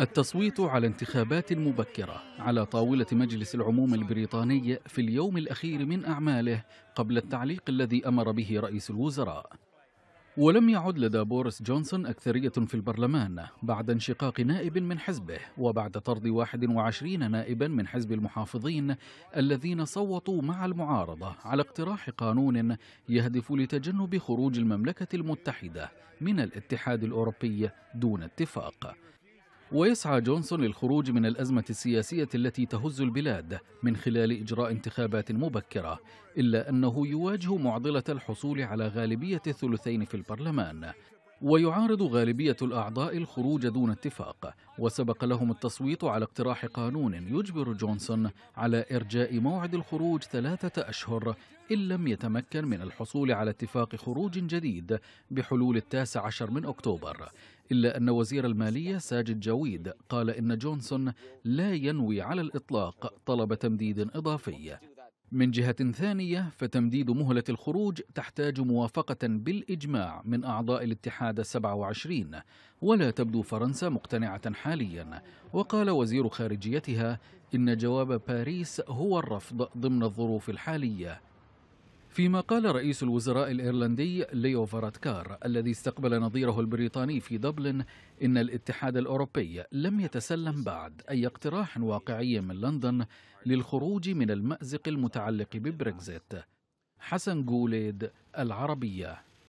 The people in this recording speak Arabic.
التصويت على انتخابات مبكرة على طاولة مجلس العموم البريطاني في اليوم الأخير من أعماله قبل التعليق الذي أمر به رئيس الوزراء ولم يعد لدى بوريس جونسون أكثرية في البرلمان بعد انشقاق نائب من حزبه وبعد طرد 21 نائبا من حزب المحافظين الذين صوتوا مع المعارضة على اقتراح قانون يهدف لتجنب خروج المملكة المتحدة من الاتحاد الأوروبي دون اتفاق ويسعى جونسون للخروج من الأزمة السياسية التي تهز البلاد من خلال إجراء انتخابات مبكرة إلا أنه يواجه معضلة الحصول على غالبية الثلثين في البرلمان ويعارض غالبية الأعضاء الخروج دون اتفاق وسبق لهم التصويت على اقتراح قانون يجبر جونسون على إرجاء موعد الخروج ثلاثة أشهر إن لم يتمكن من الحصول على اتفاق خروج جديد بحلول التاسع عشر من أكتوبر إلا أن وزير المالية ساجد جويد قال إن جونسون لا ينوي على الإطلاق طلب تمديد إضافي من جهة ثانية فتمديد مهلة الخروج تحتاج موافقة بالإجماع من أعضاء الاتحاد 27 ولا تبدو فرنسا مقتنعة حاليا وقال وزير خارجيتها إن جواب باريس هو الرفض ضمن الظروف الحالية فيما قال رئيس الوزراء الإيرلندي ليو فاراتكار الذي استقبل نظيره البريطاني في دبلن إن الاتحاد الأوروبي لم يتسلم بعد أي اقتراح واقعي من لندن للخروج من المأزق المتعلق ببريكزيت حسن جوليد العربية